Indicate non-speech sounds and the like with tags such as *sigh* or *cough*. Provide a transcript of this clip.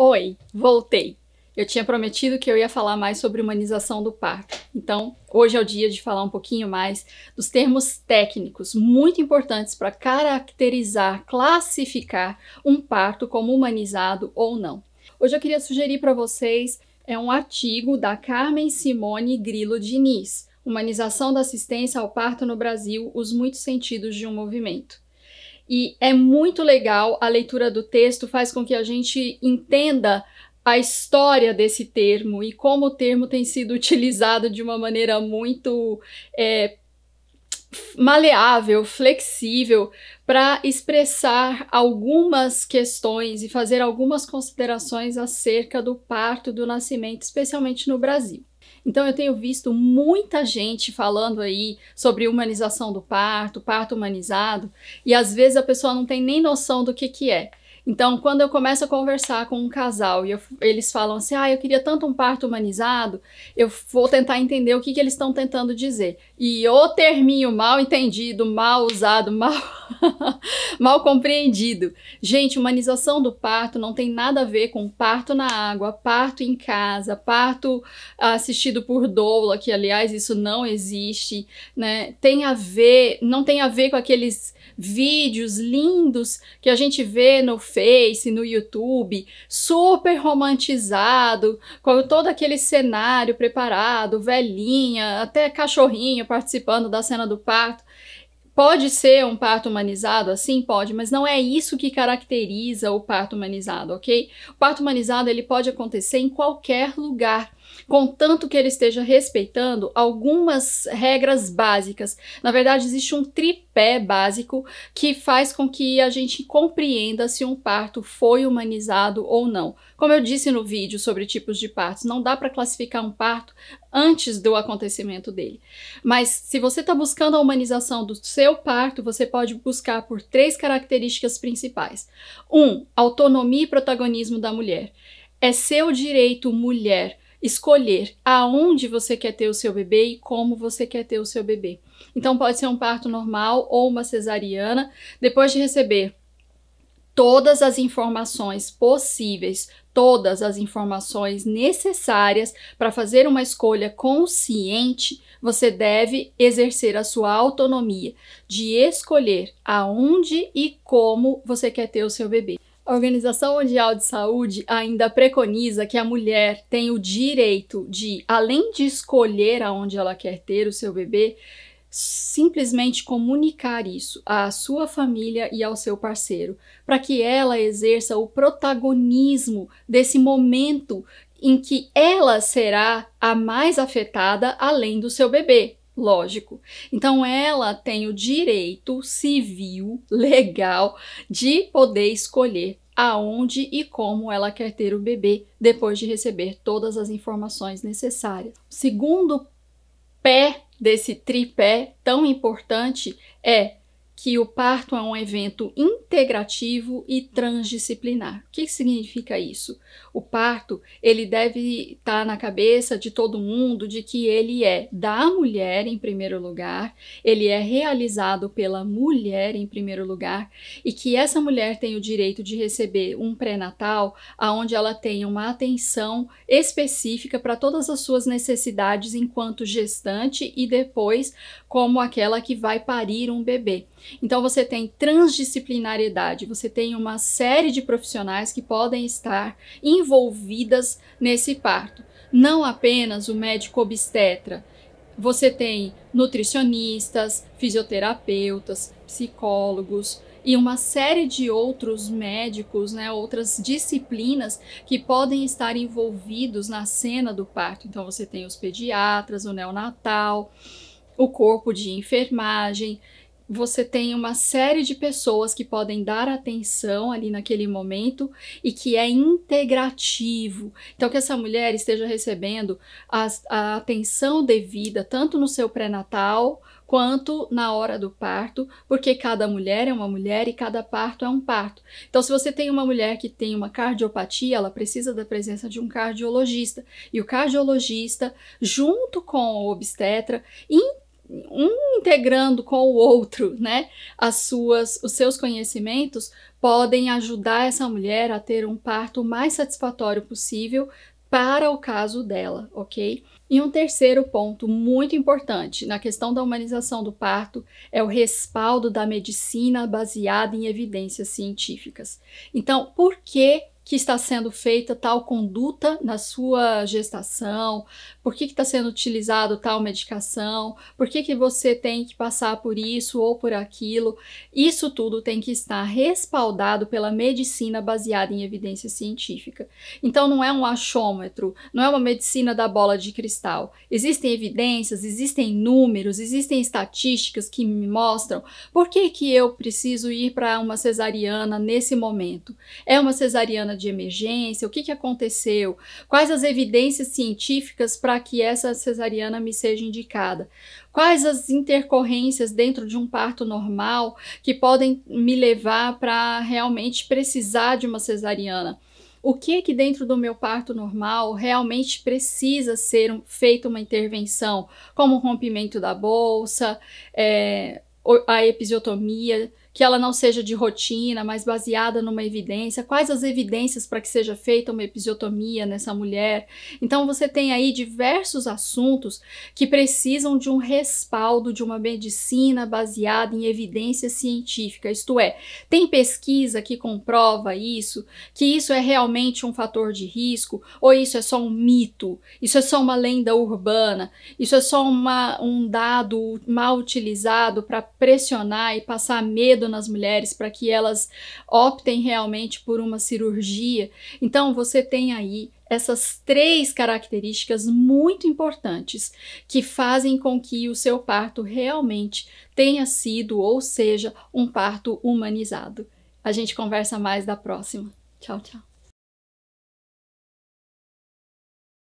Oi, voltei. Eu tinha prometido que eu ia falar mais sobre humanização do parto. Então, hoje é o dia de falar um pouquinho mais dos termos técnicos muito importantes para caracterizar, classificar um parto como humanizado ou não. Hoje eu queria sugerir para vocês é um artigo da Carmen Simone Grilo Diniz, Humanização da assistência ao parto no Brasil: os muitos sentidos de um movimento. E é muito legal a leitura do texto, faz com que a gente entenda a história desse termo e como o termo tem sido *laughs* utilizado de uma maneira muito é, maleável, flexível, para expressar algumas questões e fazer algumas considerações acerca do parto, do nascimento, especialmente no Brasil. Então eu tenho visto muita gente falando aí sobre humanização do parto, parto humanizado, e às vezes a pessoa não tem nem noção do que que é. Então, quando eu começo a conversar com um casal e eu, eles falam assim, ah, eu queria tanto um parto humanizado, eu vou tentar entender o que, que eles estão tentando dizer. E o terminho mal entendido, mal usado, *laughs* mal, mal compreendido. Gente, humanização do parto não tem nada a ver com parto na água, parto em casa, parto ah, assistido por doula, que aliás isso não existe, né? Tem a ver, não tem a ver com aqueles vídeos lindos que a gente vê no Facebook Face, no YouTube, super romantizado, com todo aquele cenário preparado, velhinha, até cachorrinho participando da cena do parto. Pode ser um parto humanizado, assim pode, mas não é isso que caracteriza o parto humanizado, ok? O parto humanizado ele pode acontecer em qualquer lugar contanto que ele esteja respeitando algumas regras básicas. Na verdade, existe um tripé básico que faz com que a gente compreenda se um parto foi humanizado ou não. Como eu disse no vídeo sobre tipos de partos, não dá para classificar um parto antes do acontecimento dele. Mas se você está buscando a humanização do seu parto, você pode buscar por três características principais: um, autonomia e protagonismo da mulher. É seu direito, mulher, escolher aonde você quer ter o seu bebê e como você quer ter o seu bebê. Então pode ser um parto normal ou uma cesariana. Depois de receber todas as informações possíveis, todas as informações necessárias para fazer uma escolha consciente, você deve exercer a sua autonomia de escolher aonde e como você quer ter o seu bebê. A Organização Mundial de Saúde ainda preconiza que a mulher tem o direito de, além de escolher aonde ela quer ter o seu bebê, simplesmente comunicar isso à sua família e ao seu parceiro, para que ela exerça o protagonismo desse momento em que ela será a mais afetada além do seu bebê lógico. Então ela tem o direito civil, legal, de poder escolher aonde e como ela quer ter o bebê depois de receber todas as informações necessárias. O segundo pé desse tripé tão importante é que o parto é um evento integrativo e transdisciplinar. O que significa isso? O parto, ele deve estar tá na cabeça de todo mundo de que ele é da mulher em primeiro lugar, ele é realizado pela mulher em primeiro lugar e que essa mulher tem o direito de receber um pré-natal aonde ela tenha uma atenção específica para todas as suas necessidades enquanto gestante e depois como aquela que vai parir um bebê. Então você tem transdisciplinariedade, você tem uma série de profissionais que podem estar envolvidas nesse parto. Não apenas o médico obstetra, você tem nutricionistas, fisioterapeutas, psicólogos e uma série de outros médicos, né, outras disciplinas que podem estar envolvidos na cena do parto. Então você tem os pediatras, o neonatal, o corpo de enfermagem você tem uma série de pessoas que podem dar atenção ali naquele momento e que é integrativo. Então, que essa mulher esteja recebendo a, a atenção devida, tanto no seu pré-natal quanto na hora do parto, porque cada mulher é uma mulher e cada parto é um parto. Então, se você tem uma mulher que tem uma cardiopatia, ela precisa da presença de um cardiologista. E o cardiologista, junto com o obstetra, um integrando com o outro, né, as suas, os seus conhecimentos, podem ajudar essa mulher a ter um parto mais satisfatório possível para o caso dela, ok? E um terceiro ponto muito importante na questão da humanização do parto é o respaldo da medicina baseada em evidências científicas. Então, por que que está sendo feita tal conduta na sua gestação, por que está sendo utilizado tal medicação, por que, que você tem que passar por isso ou por aquilo. Isso tudo tem que estar respaldado pela medicina baseada em evidência científica. Então não é um achômetro, não é uma medicina da bola de cristal. Existem evidências, existem números, existem estatísticas que me mostram por que, que eu preciso ir para uma cesariana nesse momento. É uma cesariana de emergência? O que, que aconteceu? Quais as evidências científicas para que essa cesariana me seja indicada? Quais as intercorrências dentro de um parto normal que podem me levar para realmente precisar de uma cesariana? o que que dentro do meu parto normal realmente precisa ser um, feita uma intervenção, como o rompimento da bolsa, é, a episiotomia, que ela não seja de rotina, mas baseada numa evidência, quais as evidências para que seja feita uma episiotomia nessa mulher. Então você tem aí diversos assuntos que precisam de um respaldo de uma medicina baseada em evidência científica. Isto é, tem pesquisa que comprova isso, que isso é realmente um fator de risco, ou isso é só um mito, isso é só uma lenda urbana, isso é só uma, um dado mal utilizado para pressionar e passar medo nas mulheres para que elas optem realmente por uma cirurgia. Então você tem aí essas três características muito importantes que fazem com que o seu parto realmente tenha sido ou seja um parto humanizado. A gente conversa mais da próxima. Tchau, tchau.